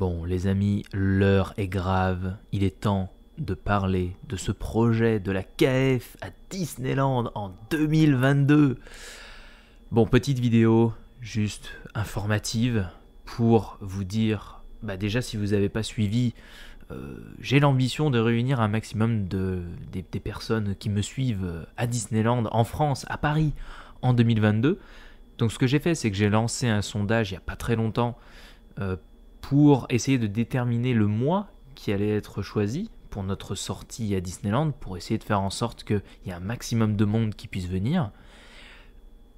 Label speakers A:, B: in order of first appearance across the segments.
A: Bon, les amis, l'heure est grave. Il est temps de parler de ce projet de la KF à Disneyland en 2022. Bon, petite vidéo juste informative pour vous dire, bah déjà si vous n'avez pas suivi, euh, j'ai l'ambition de réunir un maximum de, des, personnes qui me suivent euh, à Disneyland, en France, à Paris, en 2022. Donc ce que j'ai fait, c'est que j'ai lancé un sondage il n'y a pas très longtemps euh, pour essayer de déterminer le mois qui allait être choisi pour notre sortie à Disneyland, pour essayer de faire en sorte qu'il y ait un maximum de monde qui puisse venir.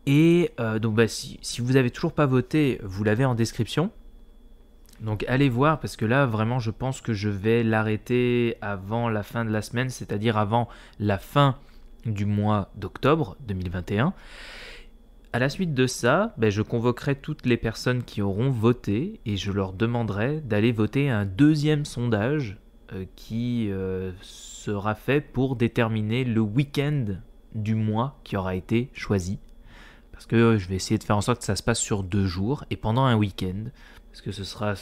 A: Et euh, donc bah, si, si, vous n'avez toujours pas voté, vous l'avez en description. Donc allez voir parce que là vraiment je pense que je vais l'arrêter avant la fin de la semaine, c'est-à-dire avant la fin du mois d'octobre 2021. À la suite de ça, ben, je convoquerai toutes les personnes qui auront voté et je leur demanderai d'aller voter un deuxième sondage euh, qui euh, sera fait pour déterminer le week-end du mois qui aura été choisi. Parce que euh, je vais essayer de faire en sorte que ça se passe sur deux jours et pendant un week-end. Parce que ce sera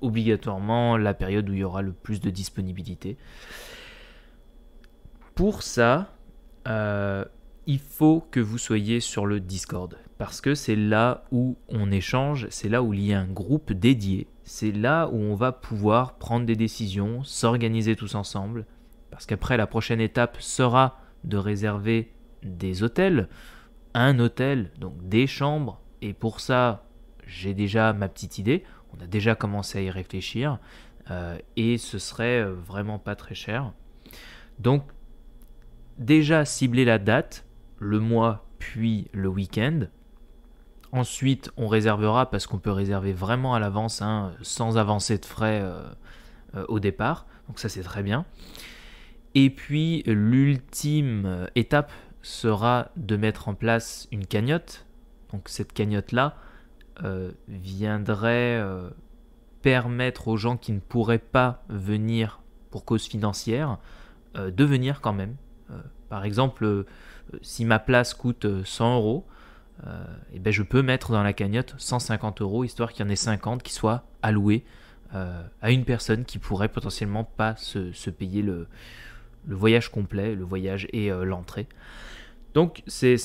A: obligatoirement la période où il y aura le plus de disponibilité. Pour ça, il faut que vous soyez sur le Discord. Parce que c'est là où on échange, c'est là où il y a un groupe dédié, c'est là où on va pouvoir prendre des décisions, s'organiser tous ensemble. Parce qu'après, la prochaine étape sera de réserver des hôtels, un hôtel, donc des chambres. Et pour ça, j'ai déjà ma petite idée, on a déjà commencé à y réfléchir. Euh, et ce serait euh, vraiment pas très cher. Donc déjà cibler la date, le mois puis le week-end. Ensuite, on réservera parce qu'on peut réserver vraiment à l'avance, hein, sans avancer de frais euh, euh, au départ. Donc ça, c'est très bien. Et puis, l'ultime euh, étape sera de mettre en place une cagnotte. Donc cette cagnotte-là viendrait permettre aux gens qui ne pourraient pas venir pour cause financière de venir quand même. par exemple, euh, si ma place coûte 100 euh, euros, euh, eh ben, je peux mettre dans la cagnotte 150 euros, histoire qu'il y en ait 50 qui soient alloués à une personne qui pourrait potentiellement pas se, payer le, voyage complet, le voyage et l'entrée. Donc c'est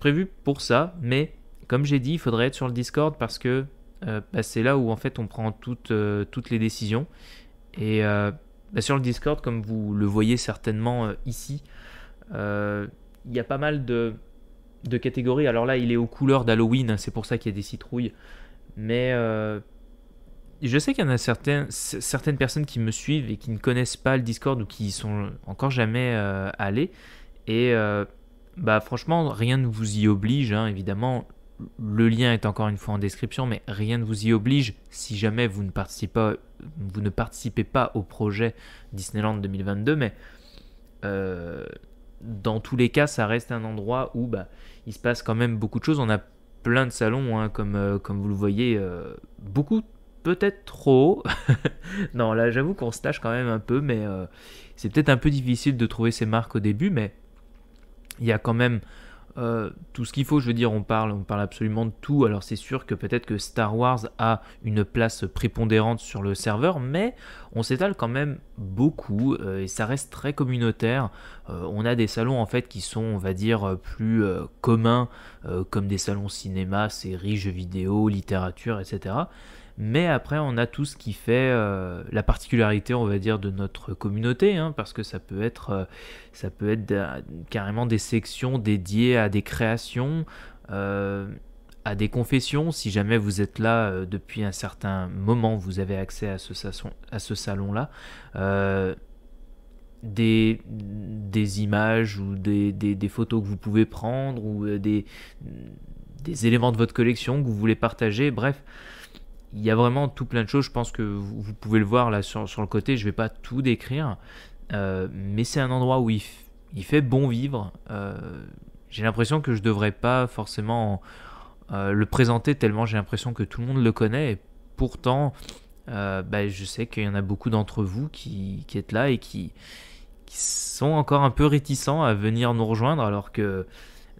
A: prévu pour ça, mais comme j'ai dit, il faudrait être sur le Discord parce que bah, c'est là où en fait on prend toutes, les décisions. Et bah, sur le Discord, comme vous le voyez certainement ici, il y a pas mal de, de, catégories. Alors là, il est aux couleurs d'Halloween, hein, c'est pour ça qu'il y a des citrouilles. Mais euh, je sais qu'il y en a certains, certaines personnes qui me suivent et qui ne connaissent pas le Discord ou qui y sont encore jamais euh, allés. Et euh, bah, franchement, rien ne vous y oblige, hein. évidemment. Le lien est encore une fois en description, mais rien ne vous y oblige si jamais vous ne participez pas, vous ne participez pas au projet Disneyland 2022. Mais dans tous les cas, ça reste un endroit où bah, il se passe quand même beaucoup de choses. On a plein de salons, hein, comme, euh, comme vous le voyez, euh, beaucoup, peut-être trop. non, là, j'avoue qu'on se tâche quand même un peu, mais euh, c'est peut-être un peu difficile de trouver ces marques au début, mais il y a quand même euh, tout ce qu'il faut, je veux dire, on parle, on parle absolument de tout. Alors c'est sûr que peut-être que Star Wars a une place prépondérante sur le serveur, mais on s'étale quand même beaucoup euh, et ça reste très communautaire. Euh, on a des salons en fait qui sont, on va dire, plus communs, comme des salons cinéma, séries, jeux vidéo, littérature, etc. Mais après, on a tout ce qui fait euh, la particularité, on va dire, de notre communauté, hein, parce que ça peut être, euh, ça peut être carrément des sections dédiées à des créations, euh, à des confessions. Si jamais vous êtes là depuis un certain moment, vous avez accès à ce, à ce salon-là. Des, images ou des, photos que vous pouvez prendre ou des, éléments de votre collection que vous voulez partager, bref, il y a vraiment tout plein de choses. Je pense que vous, pouvez le voir là sur, le côté. Je ne vais pas tout décrire, euh, mais c'est un endroit où il, fait bon vivre. Euh, j'ai l'impression que je ne devrais pas forcément euh, le présenter tellement j'ai l'impression que tout le monde le connaît. Et pourtant, bah, je sais qu'il y en a beaucoup d'entre vous qui, qui, êtes là et qui, qui, sont encore un peu réticents à venir nous rejoindre alors que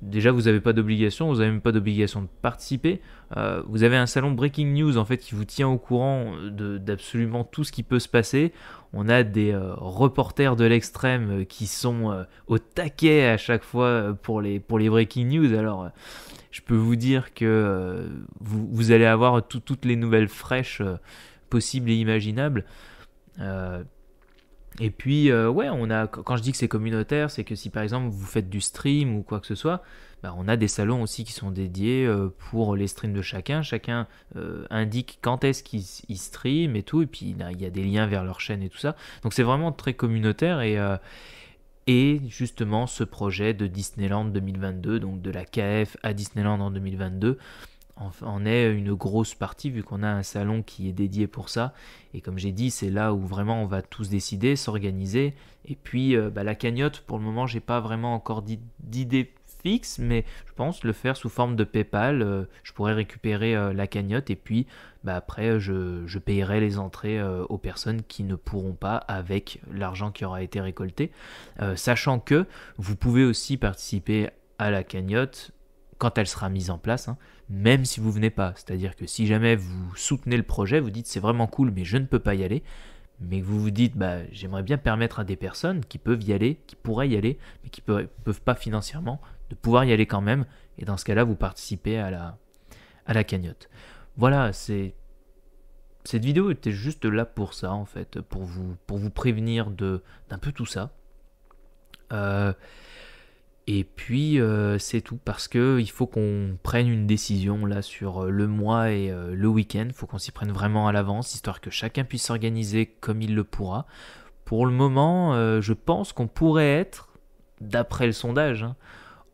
A: déjà vous n'avez pas d'obligation, vous n'avez même pas d'obligation de participer. Euh, vous avez un salon Breaking News en fait qui vous tient au courant d'absolument tout ce qui peut se passer. On a des euh, reporters de l'extrême euh, qui sont au taquet à chaque fois pour les, pour les Breaking News. Alors je peux vous dire que vous, allez avoir toutes les nouvelles fraîches possibles et imaginables. Et puis, euh, ouais, on a, quand je dis que c'est communautaire, c'est que si par exemple vous faites du stream ou quoi que ce soit, bah, on a des salons aussi qui sont dédiés euh, pour les streams de chacun. Chacun euh, indique quand est-ce qu'il stream et tout, et puis il y a des liens vers leur chaîne et tout ça. Donc c'est vraiment très communautaire et, et justement ce projet de Disneyland 2022, donc de la KF à Disneyland en 2022, en, est une grosse partie vu qu'on a un salon qui est dédié pour ça. Et comme j'ai dit, c'est là où vraiment on va tous décider, s'organiser. Et puis euh, bah, la cagnotte, pour le moment, j'ai pas vraiment encore d'idée fixe, mais je pense le faire sous forme de PayPal. Euh, je pourrais récupérer euh, la cagnotte et puis bah, après je, paierai payerai les entrées aux personnes qui ne pourront pas avec l'argent qui aura été récolté. sachant que vous pouvez aussi participer à la cagnotte quand elle sera mise en place, hein, même si vous venez pas. C'est-à-dire que si jamais vous soutenez le projet, vous dites c'est vraiment cool, mais je ne peux pas y aller, mais vous vous dites bah, j'aimerais bien permettre à des personnes qui peuvent y aller, qui pourraient y aller, mais qui ne peuvent pas financièrement, de pouvoir y aller quand même, et dans ce cas-là, vous participez à la, à la cagnotte. Voilà, c'est. Cette vidéo était juste là pour ça, en fait, pour vous, pour vous prévenir d'un peu tout ça. Euh, et puis euh, c'est tout parce que il faut qu'on prenne une décision là sur euh, le mois et euh, le week-end. Il faut qu'on s'y prenne vraiment à l'avance, histoire que chacun puisse s'organiser comme il le pourra. Pour le moment, je pense qu'on pourrait être, d'après le sondage, hein,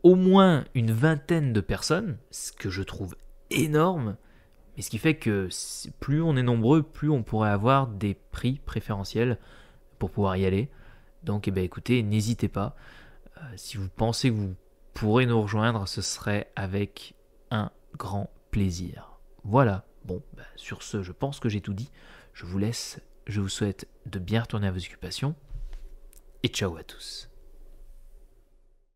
A: au moins une vingtaine de personnes, ce que je trouve énorme. Mais ce qui fait que plus on est nombreux, plus on pourrait avoir des prix préférentiels pour pouvoir y aller. Donc eh ben, écoutez, n'hésitez pas. Euh, si vous pensez que vous pourrez nous rejoindre, ce serait avec un grand plaisir. Voilà, bon, bah, sur ce, je pense que j'ai tout dit. Je vous laisse, je vous souhaite de bien retourner à vos occupations, et ciao à tous.